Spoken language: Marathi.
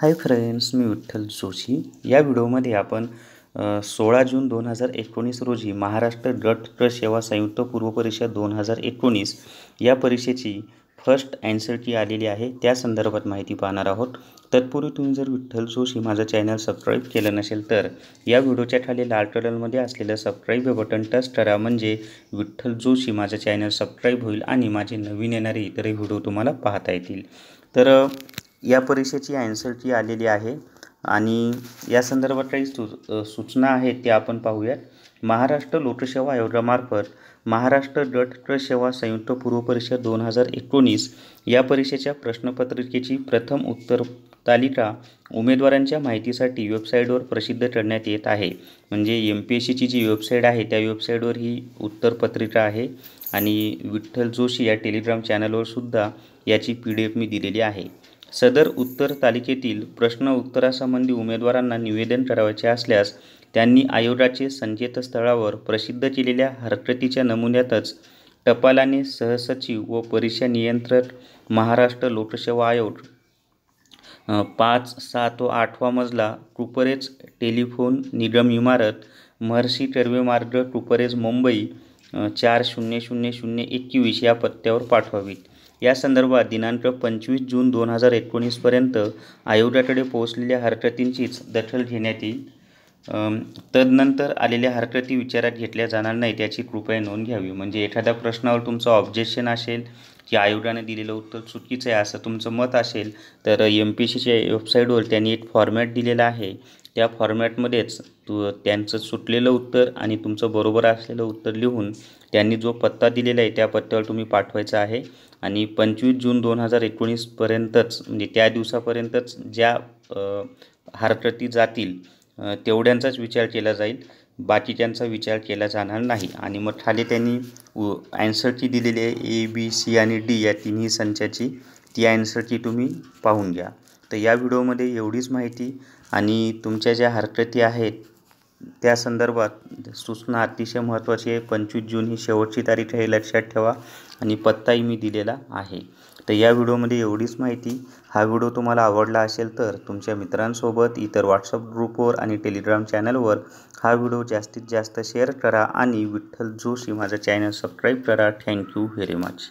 हाय फ्रेंड्स मी विठ्ठल जोशी या व्हिडिओमध्ये आपण सोळा जून दोन हजार एकोणीस रोजी महाराष्ट्र गट ट्रस्ट सेवा संयुक्त पूर्व परिषद दोन हजार एकोणीस या परीक्षेची फर्स्ट ॲन्सरची आलेली आहे त्या संदर्भात माहिती पाहणार आहोत तत्पूर्वी तुम्ही जर विठ्ठल जोशी माझं चॅनल सबस्क्राईब केलं नसेल तर या व्हिडिओच्या खाली लाल कलरमध्ये असलेलं सबस्क्राईब हे बटन टच करा म्हणजे विठ्ठल जोशी माझं चॅनल सबस्क्राईब होईल आणि माझे नवीन येणारे इतरही व्हिडिओ तुम्हाला पाहता येतील तर या परीक्षेची जी आलेली आहे आणि या संदर्भात काही सु सूचना आहेत त्या आपण पाहूयात महाराष्ट्र लोकसेवा आयोगामार्फत महाराष्ट्र गट सेवा संयुक्त परिषद दोन हजार एकोणीस या परीक्षेच्या प्रश्नपत्रिकेची प्रथम उत्तर तालिका उमेदवारांच्या माहितीसाठी वेबसाईटवर प्रसिद्ध करण्यात येत आहे म्हणजे एम पी एस सीची जी वेबसाईट आहे त्या वेबसाईटवर ही उत्तरपत्रिका आहे आणि विठ्ठल जोशी या टेलिग्राम चॅनलवर सुद्धा याची पी डी एफ मी दिलेली आहे सदर उत्तर तालिकेतील प्रश्न उत्तरासंबंधी उमेदवारांना निवेदन करावयाचे असल्यास त्यांनी आयोगाचे संकेतस्थळावर प्रसिद्ध केलेल्या हरकतीच्या नमुन्यातच टपालाने सहसचिव व परीक्षा नियंत्रक महाराष्ट्र लोकसेवा आयोग पाच सात व आठवा मजला कुपरेज टेलिफोन निगम इमारत महर्षी कर्वे मार्ग कुपरेज मुंबई चार शून्य शून्य शून्य एकवीस या पत्त्यावर पाठवावीत या संदर्भात दिनांक पंचवीस जून दोन हजार एकोणीसपर्यंत आयोगाकडे पोहोचलेल्या हरकतींचीच दखल घेण्यात येईल तदनंतर आलेल्या हरकती विचारात घेतल्या जाणार नाहीत याची कृपया नोंद घ्यावी म्हणजे एखाद्या प्रश्नावर तुमचं ऑब्जेक्शन असेल की आयोगाने दिलेलं उत्तर चुकीचं आहे असं तुमचं मत असेल तर एम पी सीच्या वेबसाईटवर त्यांनी एक फॉर्मॅट दिलेलं आहे त्या फॉर्मॅटमध्येच तू त्यांचं सुटलेलं उत्तर आणि तुमचं बरोबर असलेलं उत्तर लिहून त्यांनी जो पत्ता दिलेला आहे त्या पत्त्यावर तुम्ही पाठवायचा आहे आणि पंचवीस जून दोन हजार एकोणीसपर्यंतच म्हणजे त्या दिवसापर्यंतच ज्या हरकती जातील तेवढ्यांचाच विचार केला जाईल बाकी त्यांचा विचार केला जाणार नाही आणि मग खाली त्यांनी व की दिलेली आहे ए बी सी आणि डी या तिन्ही संचाची ती ॲन्सर की तुम्ही पाहून घ्या तर या व्हिडिओमध्ये एवढीच माहिती आणि तुमच्या ज्या हरकती आहेत त्या संदर्भात सूचना अतिशय महत्त्वाची आहे पंचवीस जून ही शेवटची तारीख आहे लक्षात ठेवा आणि पत्ताही मी दिलेला आहे तर या व्हिडिओमध्ये एवढीच माहिती हा व्हिडिओ तुम्हाला आवडला असेल तर तुमच्या मित्रांसोबत इतर व्हॉट्सअप ग्रुपवर आणि टेलिग्राम चॅनलवर हा व्हिडिओ जास्तीत जास्त शेअर करा आणि विठ्ठल जोशी माझं चॅनल सबस्क्राईब करा थँक्यू व्हेरी मच